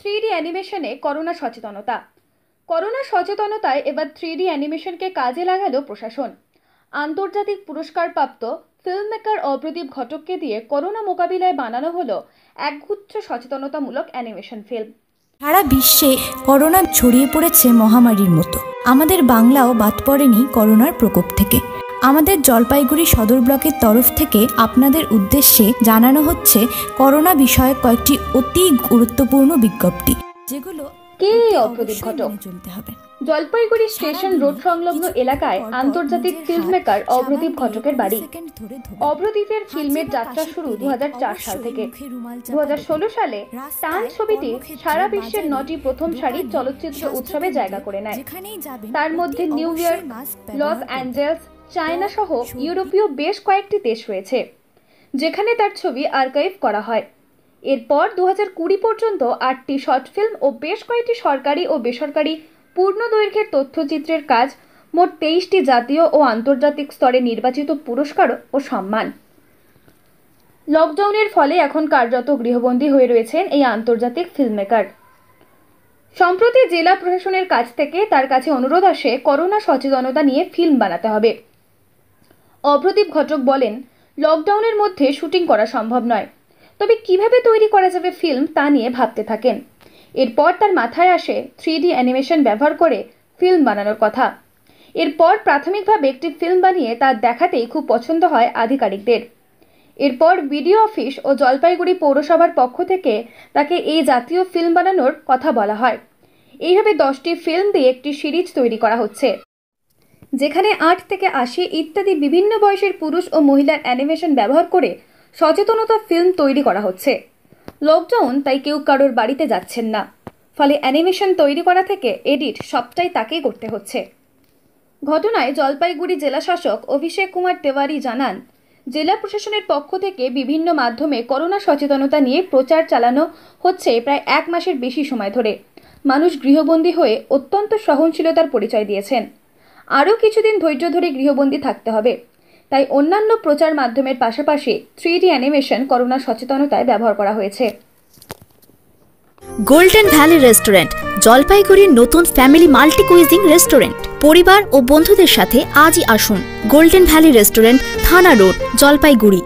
three D অ্যানিমেশনে corona সচেতনতা corona সচেতনতায় এবার থ্রি ডি অ্যানিমেশনকে কাজে লাগালো প্রশাসন আন্তর্জাতিক পুরস্কারপ্রাপ্ত ফিল্ম মেকার অপ্রদীপ ঘটককে দিয়ে করোনা মোকাবিলায় বানানো হলো একগুচ্ছ সচেতনতামূলক অ্যানিমেশন ফিল্ম সারা বিশ্বে করোনা ছড়িয়ে পড়েছে মহামারীর মতো আমাদের বাংলাও বাদ পড়েনি করোনার প্রকোপ থেকে আমাদের জলপাইগুড়ি সদর ব্লকের তরফ থেকে আপনাদের উদ্দেশ্যে জানানো হচ্ছে করোনা বিষয়ক কয়েকটি অতি গুরুত্বপূর্ণ বিজ্ঞপ্তি যেগুলো জলপাইগুড়ি স্টেশন রোড সংলগ্ন এলাকায় আন্তর্জাতিক অভ্রদীপ ঘটকের বাড়ি অভ্রদীপের ফিল্মের যাত্রা শুরু দু সাল থেকে দু সালে টান ছবিটি সারা বিশ্বের নটি প্রথম সারির চলচ্চিত্র উৎসবে জায়গা করে নেয় তার মধ্যে New York Los Angeles China সহ ইউরোপীয় বেশ কয়েকটি দেশ রয়েছে যেখানে তার ছবি আর্কাইভ করা হয় এরপর দু হাজার কুড়ি পর্যন্ত আটটি শর্ট ফিল্ম ও বেশ কয়েকটি সরকারি ও বেসরকারি পূর্ণ দৈর্ঘ্যের তথ্যচিত্রের কাজ মোট তেইশটি জাতীয় ও আন্তর্জাতিক স্তরে নির্বাচিত পুরস্কার ও সম্মান লকডাউনের ফলে এখন কার্যত গৃহবন্দী হয়ে রয়েছেন এই আন্তর্জাতিক ফিল্মমেকার সম্প্রতি জেলা প্রশাসনের কাছ থেকে তার কাছে অনুরোধ আসে করোনা সচেতনতা নিয়ে ফিল্ম বানাতে হবে অপ্রদীপ ঘটক বলেন লকডাউনের মধ্যে শুটিং করা সম্ভব নয় তবে কিভাবে তৈরি করা যাবে ফিল্ম তা নিয়ে ভাবতে থাকেন এরপর তার মাথায় আসে থ্রি ডি অ্যানিমেশন ব্যবহার করে ফিল্ম বানানোর কথা এরপর প্রাথমিকভাবে একটি ফিল্ম বানিয়ে তা দেখাতেই খুব পছন্দ হয় আধিকারিকদের এরপর বিডিও অফিস ও জলপাইগুড়ি পৌরসভার পক্ষ থেকে তাকে এই জাতীয় ফিল্ম বানানোর কথা বলা হয় এইভাবে দশটি ফিল্ম দিয়ে একটি সিরিজ তৈরি করা হচ্ছে যেখানে আট থেকে আশি ইত্যাদি বিভিন্ন বয়সের পুরুষ ও মহিলার অ্যানিমেশন ব্যবহার করে সচেতনতা ফিল্ম তৈরি করা হচ্ছে লকডাউন তাই কেউ কারোর বাড়িতে যাচ্ছেন না ফলে অ্যানিমেশন তৈরি করা থেকে এডিট সবটাই তাকেই করতে হচ্ছে ঘটনায় জলপাইগুড়ি জেলা শাসক অভিষেক কুমার তেওয়ারি জানান জেলা প্রশাসনের পক্ষ থেকে বিভিন্ন মাধ্যমে করোনা সচেতনতা নিয়ে প্রচার চালানো হচ্ছে প্রায় এক মাসের বেশি সময় ধরে মানুষ গৃহবন্দী হয়ে অত্যন্ত সহনশীলতার পরিচয় দিয়েছেন আরও কিছুদিন ধৈর্য ধরে গৃহবন্দী থাকতে হবে তাই অন্যান্য প্রচার মাধ্যমের পাশাপাশি থ্রি ডি অ্যানিমেশন করোনা সচেতনতায় ব্যবহার করা হয়েছে গোল্ডেন ভ্যালি রেস্টুরেন্ট জলপাইগুড়ির নতুন ফ্যামিলি মাল্টি কুইজিং রেস্টুরেন্ট পরিবার ও বন্ধুদের সাথে আজই আসুন গোল্ডেন ভ্যালি রেস্টুরেন্ট থানা রোড জলপাইগুড়ি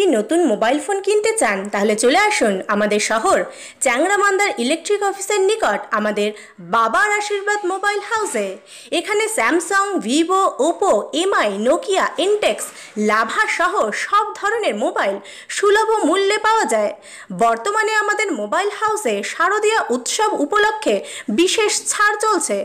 কি নতুন মোবাইল ফোন কিনতে চান তাহলে চলে আসুন আমাদের শহর চ্যাংরামান্দার ইলেকট্রিক অফিসের নিকট আমাদের বাবার আশীর্বাদ মোবাইল হাউসে এখানে Samsung Vivo Oppo Mi Nokia Intex Lava সহ সব ধরনের মোবাইল সুলভ মূল্যে পাওয়া যায় বর্তমানে আমাদের মোবাইল হাউসে শারদীয়া উৎসব উপলক্ষে বিশেষ ছাড় চলছে